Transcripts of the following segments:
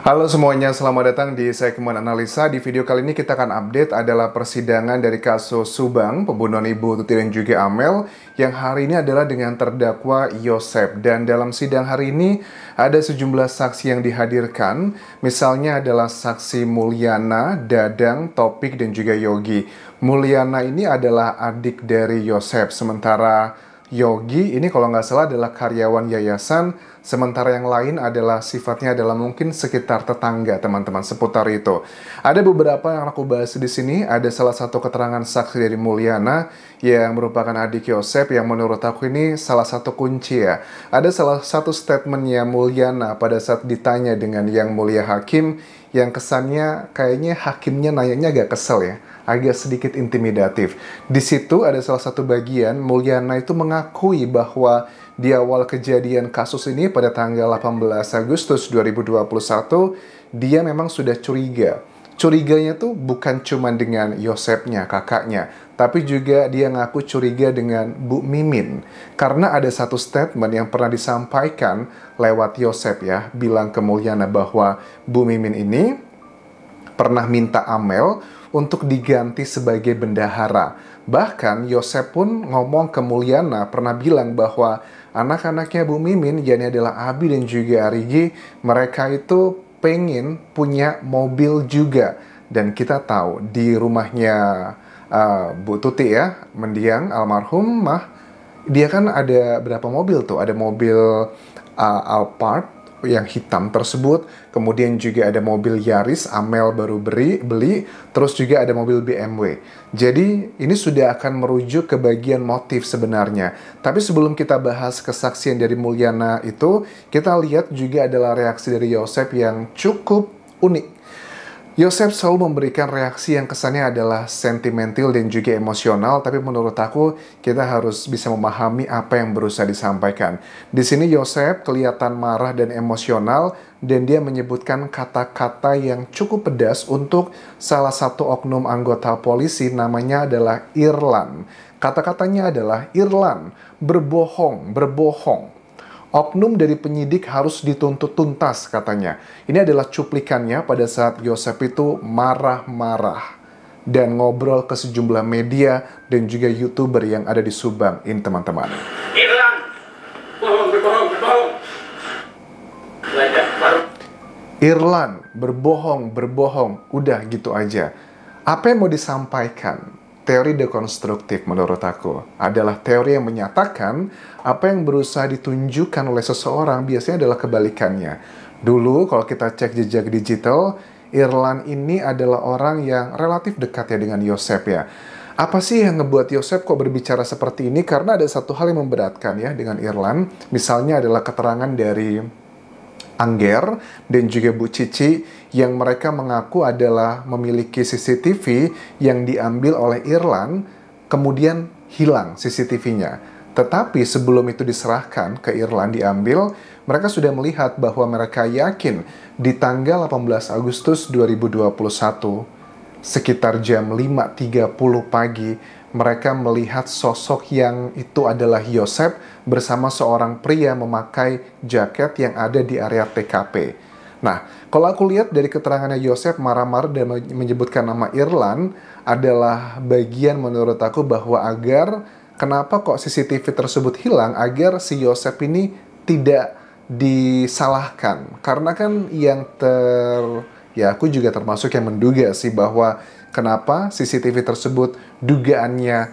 Halo semuanya, selamat datang di segmen analisa. Di video kali ini kita akan update adalah persidangan dari kasus Subang, pembunuhan Ibu Tuti dan juga Amel, yang hari ini adalah dengan terdakwa Yosep. Dan dalam sidang hari ini ada sejumlah saksi yang dihadirkan, misalnya adalah saksi Mulyana, Dadang, Topik, dan juga Yogi. Mulyana ini adalah adik dari Yosep, sementara Yogi ini kalau nggak salah adalah karyawan yayasan, sementara yang lain adalah sifatnya adalah mungkin sekitar tetangga teman-teman seputar itu. Ada beberapa yang aku bahas di sini, ada salah satu keterangan saksi dari Mulyana yang merupakan adik Yosep yang menurut aku ini salah satu kunci ya. Ada salah satu statementnya Mulyana pada saat ditanya dengan Yang Mulia Hakim yang kesannya kayaknya hakimnya nanyanya agak kesel ya, agak sedikit intimidatif. Di situ ada salah satu bagian Mulyana itu mengakui bahwa di awal kejadian kasus ini pada tanggal 18 Agustus 2021 dia memang sudah curiga curiganya tuh bukan cuma dengan Yosepnya, kakaknya, tapi juga dia ngaku curiga dengan Bu Mimin. Karena ada satu statement yang pernah disampaikan lewat Yosep ya, bilang ke Mulyana bahwa Bu Mimin ini pernah minta Amel untuk diganti sebagai bendahara. Bahkan Yosep pun ngomong ke Mulyana pernah bilang bahwa anak-anaknya Bu Mimin, yakni adalah Abi dan juga Arigi, mereka itu pengen punya mobil juga. Dan kita tahu di rumahnya uh, Bu Tuti ya, mendiang almarhum mah dia kan ada berapa mobil tuh? Ada mobil uh, Alphard, yang hitam tersebut. Kemudian juga ada mobil Yaris Amel baru beri, beli, terus juga ada mobil BMW. Jadi ini sudah akan merujuk ke bagian motif sebenarnya. Tapi sebelum kita bahas kesaksian dari Mulyana itu, kita lihat juga adalah reaksi dari Yosep yang cukup unik Yosef selalu memberikan reaksi yang kesannya adalah sentimental dan juga emosional, tapi menurut aku kita harus bisa memahami apa yang berusaha disampaikan. Di sini Yosef kelihatan marah dan emosional, dan dia menyebutkan kata-kata yang cukup pedas untuk salah satu oknum anggota polisi namanya adalah Irlan. Kata-katanya adalah Irlan, berbohong, berbohong. Oknum dari penyidik harus dituntut tuntas katanya. Ini adalah cuplikannya pada saat Yosef itu marah-marah dan ngobrol ke sejumlah media dan juga youtuber yang ada di Subang ini teman-teman. Irland, Irlan berbohong, berbohong, udah gitu aja. Apa yang mau disampaikan? teori dekonstruktif menurut aku adalah teori yang menyatakan apa yang berusaha ditunjukkan oleh seseorang biasanya adalah kebalikannya. Dulu kalau kita cek jejak digital, Irlan ini adalah orang yang relatif dekat ya dengan Yosep ya. Apa sih yang ngebuat Yosep kok berbicara seperti ini? Karena ada satu hal yang memberatkan ya dengan Irlan. Misalnya adalah keterangan dari Angger dan juga Bu Cici yang mereka mengaku adalah memiliki CCTV yang diambil oleh Irland, kemudian hilang CCTV-nya. Tetapi sebelum itu diserahkan ke Irland diambil, mereka sudah melihat bahwa mereka yakin di tanggal 18 Agustus 2021 sekitar jam 5.30 pagi mereka melihat sosok yang itu adalah Yosep bersama seorang pria memakai jaket yang ada di area TKP. Nah, kalau aku lihat dari keterangannya Yosef marah-marah dan menyebutkan nama Irland adalah bagian menurut aku bahwa agar kenapa kok CCTV tersebut hilang agar si Yosef ini tidak disalahkan. Karena kan yang ter ya aku juga termasuk yang menduga sih bahwa kenapa CCTV tersebut dugaannya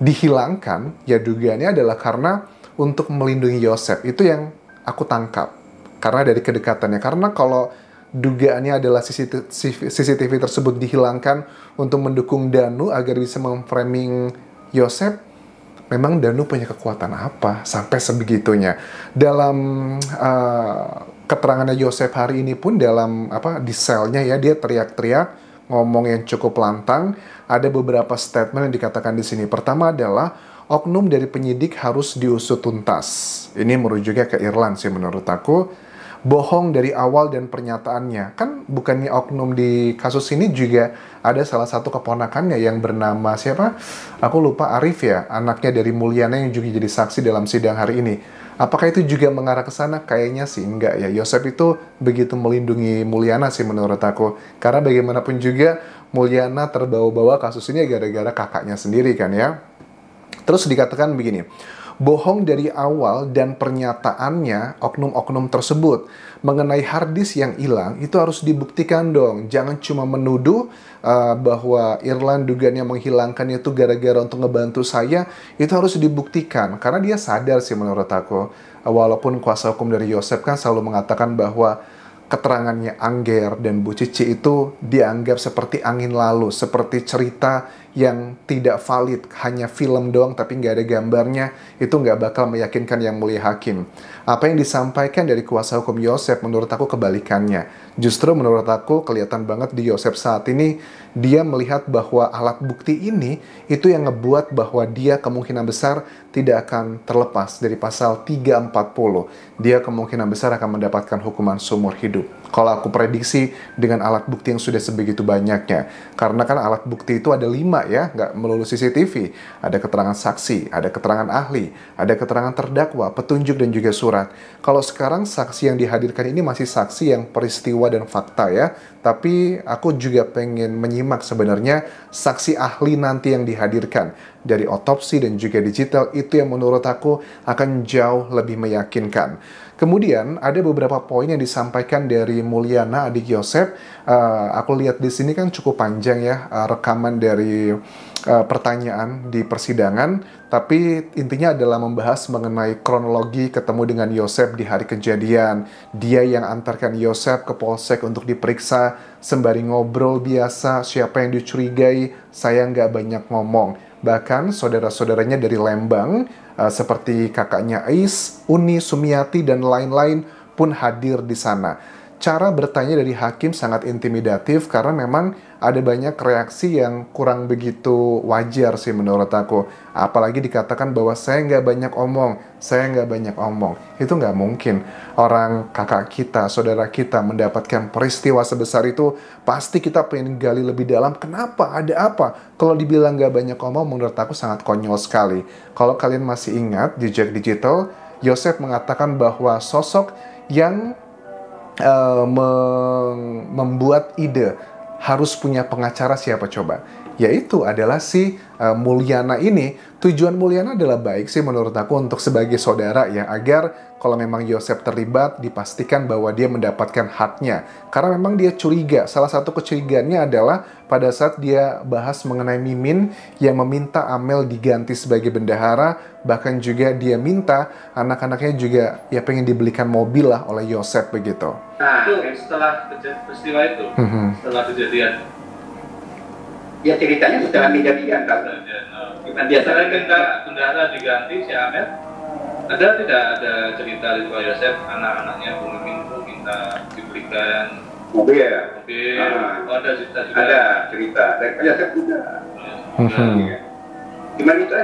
dihilangkan ya dugaannya adalah karena untuk melindungi Yosef itu yang aku tangkap karena dari kedekatannya. Karena kalau dugaannya adalah CCTV tersebut dihilangkan untuk mendukung Danu agar bisa memframing Yosep, memang Danu punya kekuatan apa sampai sebegitunya. Dalam uh, keterangannya Yosep hari ini pun dalam apa di selnya ya dia teriak-teriak ngomong yang cukup lantang. Ada beberapa statement yang dikatakan di sini. Pertama adalah oknum dari penyidik harus diusut tuntas. Ini merujuknya ke Irland sih menurut aku bohong dari awal dan pernyataannya. Kan bukannya oknum di kasus ini juga ada salah satu keponakannya yang bernama siapa? Aku lupa Arif ya, anaknya dari Mulyana yang juga jadi saksi dalam sidang hari ini. Apakah itu juga mengarah ke sana? Kayaknya sih enggak ya. Yosep itu begitu melindungi Mulyana sih menurut aku. Karena bagaimanapun juga Mulyana terbawa-bawa kasus ini gara-gara kakaknya sendiri kan ya. Terus dikatakan begini, bohong dari awal dan pernyataannya oknum-oknum tersebut mengenai hardis yang hilang itu harus dibuktikan dong. Jangan cuma menuduh uh, bahwa Irland dugaannya menghilangkan itu gara-gara untuk ngebantu saya, itu harus dibuktikan. Karena dia sadar sih menurut aku, uh, walaupun kuasa hukum dari Yosef kan selalu mengatakan bahwa keterangannya Angger dan Bu Cici itu dianggap seperti angin lalu, seperti cerita yang tidak valid, hanya film doang tapi nggak ada gambarnya, itu nggak bakal meyakinkan yang mulia hakim. Apa yang disampaikan dari kuasa hukum Yosef menurut aku kebalikannya. Justru menurut aku kelihatan banget di Yosef saat ini, dia melihat bahwa alat bukti ini itu yang ngebuat bahwa dia kemungkinan besar tidak akan terlepas dari pasal 340. Dia kemungkinan besar akan mendapatkan hukuman seumur hidup. Kalau aku prediksi dengan alat bukti yang sudah sebegitu banyaknya. Karena kan alat bukti itu ada lima ya, nggak melulu CCTV. Ada keterangan saksi, ada keterangan ahli, ada keterangan terdakwa, petunjuk dan juga surat. Kalau sekarang saksi yang dihadirkan ini masih saksi yang peristiwa dan fakta ya. Tapi aku juga pengen menyimak sebenarnya saksi ahli nanti yang dihadirkan dari otopsi dan juga digital itu yang menurut aku akan jauh lebih meyakinkan. Kemudian ada beberapa poin yang disampaikan dari Mulyana adik Yosep. Uh, eh, aku lihat di sini kan cukup panjang ya uh, rekaman dari uh, pertanyaan di persidangan, tapi intinya adalah membahas mengenai kronologi ketemu dengan Yosep di hari kejadian. Dia yang antarkan Yosep ke polsek untuk diperiksa, sembari ngobrol biasa, siapa yang dicurigai, saya nggak banyak ngomong Bahkan saudara-saudaranya dari Lembang, eh, seperti kakaknya Ais, Uni, Sumiati, dan lain-lain pun hadir di sana cara bertanya dari hakim sangat intimidatif karena memang ada banyak reaksi yang kurang begitu wajar sih menurut aku. Apalagi dikatakan bahwa saya nggak banyak omong, saya nggak banyak omong. Itu nggak mungkin. Orang kakak kita, saudara kita mendapatkan peristiwa sebesar itu, pasti kita pengen gali lebih dalam. Kenapa? Ada apa? Kalau dibilang nggak banyak omong, menurut aku sangat konyol sekali. Kalau kalian masih ingat, di Jack Digital, Yosef mengatakan bahwa sosok yang uh, membuat ide harus punya pengacara siapa coba yaitu adalah si uh, Mulyana ini. Tujuan Mulyana adalah baik sih menurut aku untuk sebagai saudara ya, agar kalau memang Yosef terlibat dipastikan bahwa dia mendapatkan haknya. Karena memang dia curiga. Salah satu kecurigaannya adalah pada saat dia bahas mengenai Mimin yang meminta Amel diganti sebagai bendahara, bahkan juga dia minta anak-anaknya juga ya pengen dibelikan mobil lah oleh Yosef begitu. Nah, setelah peristiwa itu, mhm. setelah kejadian ya ceritanya secara tidak hmm. media nah, kan biasanya kita kendara diganti si Amir. ada tidak ada cerita Pak Yosef anak-anaknya Bung minta diberikan mobil mobil ah. oh, ada cerita juga ada cerita Ridwan Yosef juga ya. Gimana hmm. itu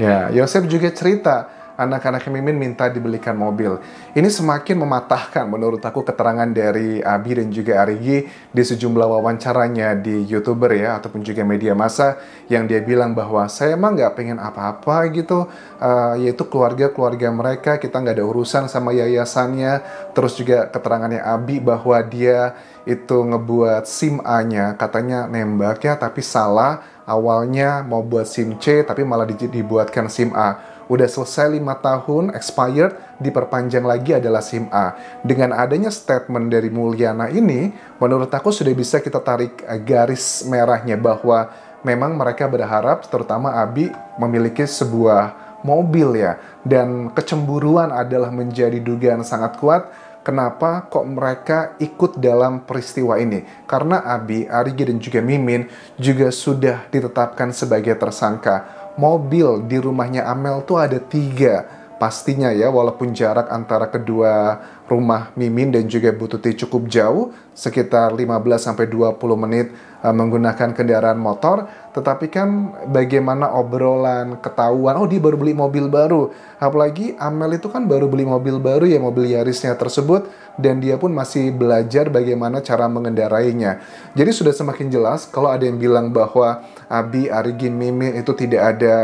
Ya, Yosef juga cerita anak anaknya Mimin minta dibelikan mobil. Ini semakin mematahkan menurut aku keterangan dari Abi dan juga Arigi di sejumlah wawancaranya di YouTuber ya, ataupun juga media massa yang dia bilang bahwa saya emang nggak pengen apa-apa gitu, uh, yaitu keluarga-keluarga mereka, kita nggak ada urusan sama yayasannya, terus juga keterangannya Abi bahwa dia itu ngebuat SIM A-nya, katanya nembak ya, tapi salah, awalnya mau buat SIM C, tapi malah dibuatkan SIM A udah selesai lima tahun, expired, diperpanjang lagi adalah SIM A. Dengan adanya statement dari Mulyana ini, menurut aku sudah bisa kita tarik eh, garis merahnya bahwa memang mereka berharap, terutama Abi, memiliki sebuah mobil ya. Dan kecemburuan adalah menjadi dugaan sangat kuat kenapa kok mereka ikut dalam peristiwa ini. Karena Abi, Arigi, dan juga Mimin juga sudah ditetapkan sebagai tersangka mobil di rumahnya Amel tuh ada tiga pastinya ya walaupun jarak antara kedua rumah Mimin dan juga Bututi cukup jauh, sekitar 15-20 menit eh, menggunakan kendaraan motor. Tetapi kan bagaimana obrolan, ketahuan, oh dia baru beli mobil baru. Apalagi Amel itu kan baru beli mobil baru ya, mobil Yarisnya tersebut. Dan dia pun masih belajar bagaimana cara mengendarainya. Jadi sudah semakin jelas kalau ada yang bilang bahwa Abi, Arigin, Mimin itu tidak ada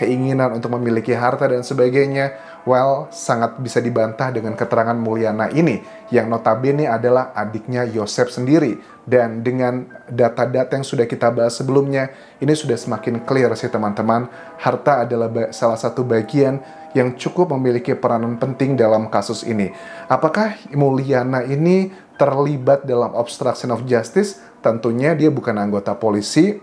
keinginan untuk memiliki harta dan sebagainya Well, sangat bisa dibantah dengan keterangan Mulyana ini, yang notabene adalah adiknya Yosef sendiri. Dan dengan data-data yang sudah kita bahas sebelumnya, ini sudah semakin clear sih teman-teman. Harta adalah salah satu bagian yang cukup memiliki peranan penting dalam kasus ini. Apakah Mulyana ini terlibat dalam obstruction of justice? Tentunya dia bukan anggota polisi,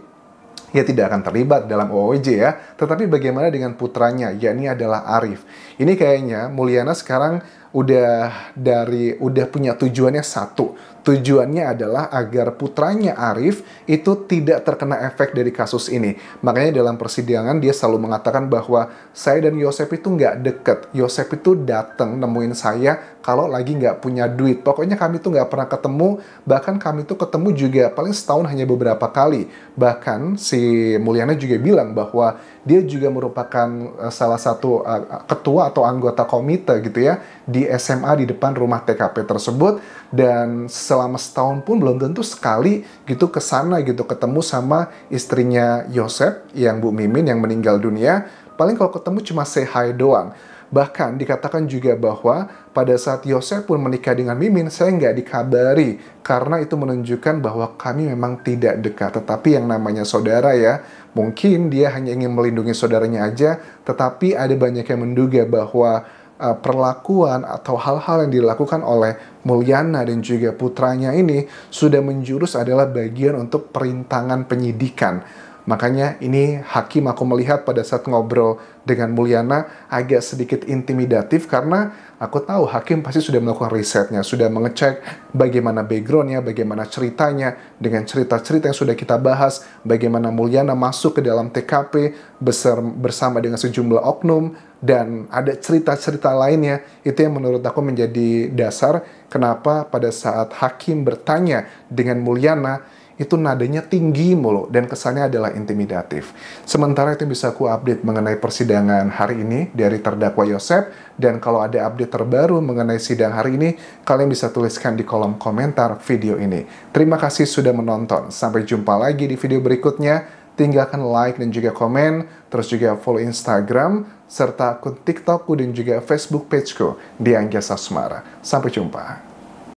ia tidak akan terlibat dalam OOJ ya, tetapi bagaimana dengan putranya, yakni adalah Arif. Ini kayaknya Mulyana sekarang udah dari udah punya tujuannya satu. Tujuannya adalah agar putranya Arif itu tidak terkena efek dari kasus ini. Makanya dalam persidangan dia selalu mengatakan bahwa saya dan Yosep itu nggak deket. Yosep itu datang nemuin saya kalau lagi nggak punya duit. Pokoknya kami tuh nggak pernah ketemu. Bahkan kami tuh ketemu juga paling setahun hanya beberapa kali. Bahkan si Mulyana juga bilang bahwa dia juga merupakan eh, salah satu eh, ketua atau anggota komite gitu ya di SMA di depan rumah TKP tersebut dan selama setahun pun belum tentu sekali gitu ke sana gitu ketemu sama istrinya Yosep yang Bu Mimin yang meninggal dunia paling kalau ketemu cuma say hi doang Bahkan dikatakan juga bahwa pada saat Yosef pun menikah dengan Mimin, saya nggak dikabari karena itu menunjukkan bahwa kami memang tidak dekat. Tetapi yang namanya saudara ya, mungkin dia hanya ingin melindungi saudaranya aja, tetapi ada banyak yang menduga bahwa uh, perlakuan atau hal-hal yang dilakukan oleh Mulyana dan juga putranya ini sudah menjurus adalah bagian untuk perintangan penyidikan Makanya ini hakim aku melihat pada saat ngobrol dengan Mulyana agak sedikit intimidatif karena aku tahu hakim pasti sudah melakukan risetnya, sudah mengecek bagaimana backgroundnya, bagaimana ceritanya, dengan cerita-cerita yang sudah kita bahas, bagaimana Mulyana masuk ke dalam TKP bersama dengan sejumlah oknum, dan ada cerita-cerita lainnya, itu yang menurut aku menjadi dasar kenapa pada saat hakim bertanya dengan Mulyana, itu nadanya tinggi mulu dan kesannya adalah intimidatif. Sementara itu bisa aku update mengenai persidangan hari ini dari terdakwa Yosep dan kalau ada update terbaru mengenai sidang hari ini, kalian bisa tuliskan di kolom komentar video ini. Terima kasih sudah menonton. Sampai jumpa lagi di video berikutnya tinggalkan like dan juga komen, terus juga follow Instagram, serta akun TikTokku dan juga Facebook pageku di Angga Sasmara. Sampai jumpa.